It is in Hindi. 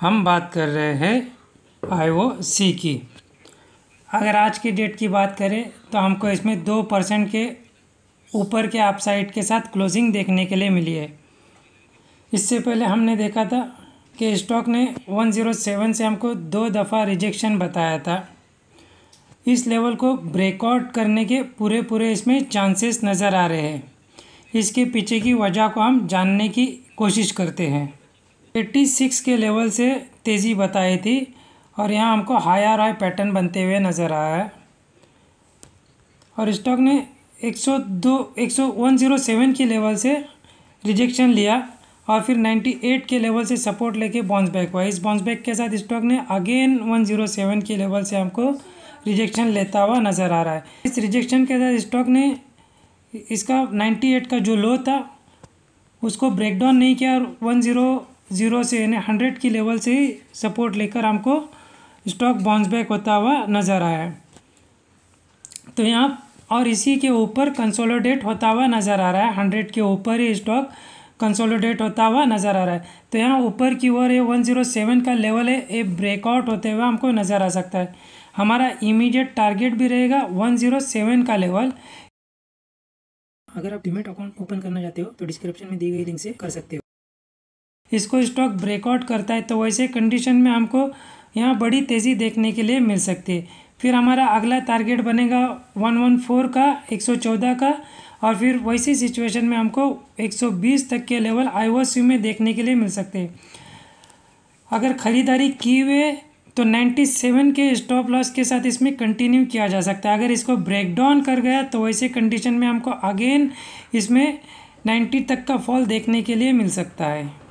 हम बात कर रहे हैं आई ओ सी की अगर आज की डेट की बात करें तो हमको इसमें दो परसेंट के ऊपर के अपसाइड के साथ क्लोजिंग देखने के लिए मिली है इससे पहले हमने देखा था कि स्टॉक ने 107 से हमको दो दफ़ा रिजेक्शन बताया था इस लेवल को ब्रेकआउट करने के पूरे पूरे इसमें चांसेस नज़र आ रहे हैं इसके पीछे की वजह को हम जानने की कोशिश करते हैं 86 सिक्स के लेवल से तेज़ी बताई थी और यहाँ हमको हाई आर हाई पैटर्न बनते हुए नज़र आया है और स्टॉक ने 102 10107 के लेवल से रिजेक्शन लिया और फिर 98 के लेवल से सपोर्ट लेके बाउंस बैक हुआ इस बाउंस बैक के साथ स्टॉक ने अगेन 107 के लेवल से हमको रिजेक्शन लेता हुआ नज़र आ रहा है इस रिजेक्शन के साथ स्टॉक ने इसका 98 का जो लो था उसको ब्रेक डाउन नहीं किया और वन ज़ीरो ज़ीरो से यानी हंड्रेड की लेवल से ही सपोर्ट लेकर हमको स्टॉक बाउंस बैक होता हुआ नज़र आया तो यहाँ और इसी के ऊपर कंसोलिडेट होता हुआ नज़र आ रहा है हंड्रेड के ऊपर ही स्टॉक कंसोलिडेट होता हुआ नज़र आ रहा है तो यहाँ ऊपर की ओर ये वन जीरो सेवन का लेवल है ये ब्रेकआउट होते हुए हमको नज़र आ सकता है हमारा इमीडिएट टारगेट भी रहेगा वन जीरो सेवन का लेवल अगर आप डिमेट अकाउंट ओपन करना चाहते हो तो डिस्क्रिप्शन में दी गई लिंक से कर सकते हो इसको स्टॉक ब्रेकआउट करता है तो वैसे कंडीशन में हमको यहाँ बड़ी तेज़ी देखने के लिए मिल सकती है फिर हमारा अगला टारगेट बनेगा वन वन फोर का एक सौ चौदह का और फिर वैसी सिचुएशन में हमको एक सौ बीस तक के लेवल आई ओ में देखने के लिए मिल सकते हैं अगर ख़रीदारी की हुए तो 97 के स्टॉप लॉस के साथ इसमें कंटिन्यू किया जा सकता है अगर इसको ब्रेक डाउन कर गया तो वैसे कंडीशन में हमको अगेन इसमें नाइन्टी तक का फॉल देखने के लिए मिल सकता है